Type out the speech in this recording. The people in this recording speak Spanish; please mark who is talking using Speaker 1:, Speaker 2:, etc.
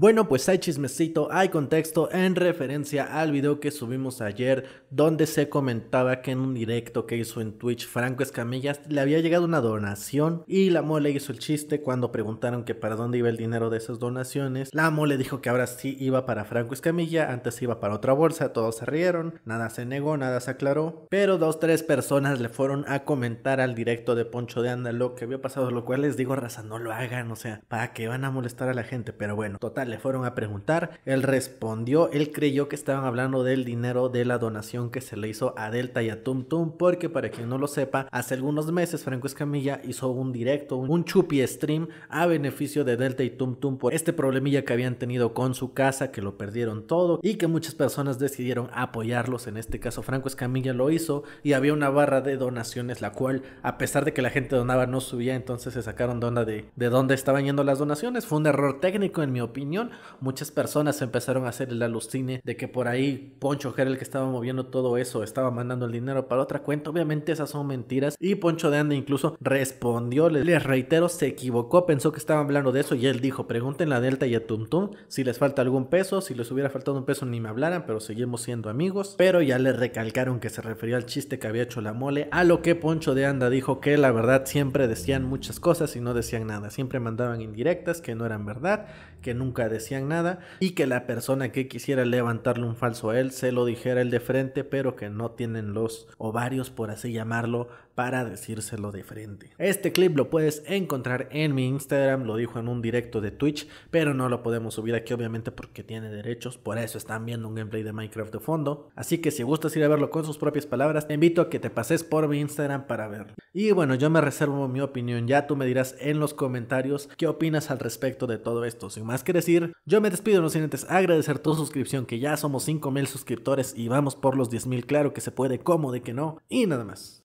Speaker 1: Bueno, pues hay chismecito, hay contexto en referencia al video que subimos ayer donde se comentaba que en un directo que hizo en Twitch Franco Escamilla le había llegado una donación y la mole hizo el chiste cuando preguntaron que para dónde iba el dinero de esas donaciones. La mole dijo que ahora sí iba para Franco Escamilla, antes iba para otra bolsa, todos se rieron, nada se negó, nada se aclaró, pero dos, tres personas le fueron a comentar al directo de Poncho de Anda que había pasado, lo cual les digo, raza, no lo hagan, o sea, ¿para qué van a molestar a la gente? Pero bueno, total le fueron a preguntar, él respondió, él creyó que estaban hablando del dinero de la donación que se le hizo a Delta y a Tum Tum, porque para quien no lo sepa, hace algunos meses Franco Escamilla hizo un directo, un chupi stream a beneficio de Delta y Tum Tum por este problemilla que habían tenido con su casa, que lo perdieron todo y que muchas personas decidieron apoyarlos, en este caso Franco Escamilla lo hizo y había una barra de donaciones la cual a pesar de que la gente donaba no subía, entonces se sacaron de de, de dónde estaban yendo las donaciones, fue un error técnico en mi opinión muchas personas empezaron a hacer el alucine de que por ahí Poncho que que estaba moviendo todo eso, estaba mandando el dinero para otra cuenta. Obviamente esas son mentiras. Y Poncho de Anda incluso respondió, les reitero, se equivocó, pensó que estaba hablando de eso y él dijo, pregúntenle a Delta y a Tum si les falta algún peso, si les hubiera faltado un peso ni me hablaran, pero seguimos siendo amigos. Pero ya le recalcaron que se refería al chiste que había hecho la mole, a lo que Poncho de Anda dijo que la verdad siempre decían muchas cosas y no decían nada, siempre mandaban indirectas que no eran verdad, que nunca decían nada y que la persona que quisiera levantarle un falso a él se lo dijera él de frente, pero que no tienen los ovarios, por así llamarlo, para decírselo de frente. Este clip lo puedes encontrar en mi Instagram, lo dijo en un directo de Twitch, pero no lo podemos subir aquí obviamente porque tiene derechos, por eso están viendo un gameplay de Minecraft de fondo. Así que si gustas ir a verlo con sus propias palabras, te invito a que te pases por mi Instagram para verlo. Y bueno, yo me reservo mi opinión, ya tú me dirás en los comentarios qué opinas al respecto de todo esto. Sin más que decir, yo me despido, no sin antes agradecer tu suscripción, que ya somos 5.000 suscriptores y vamos por los 10.000, claro que se puede, como de que no, y nada más.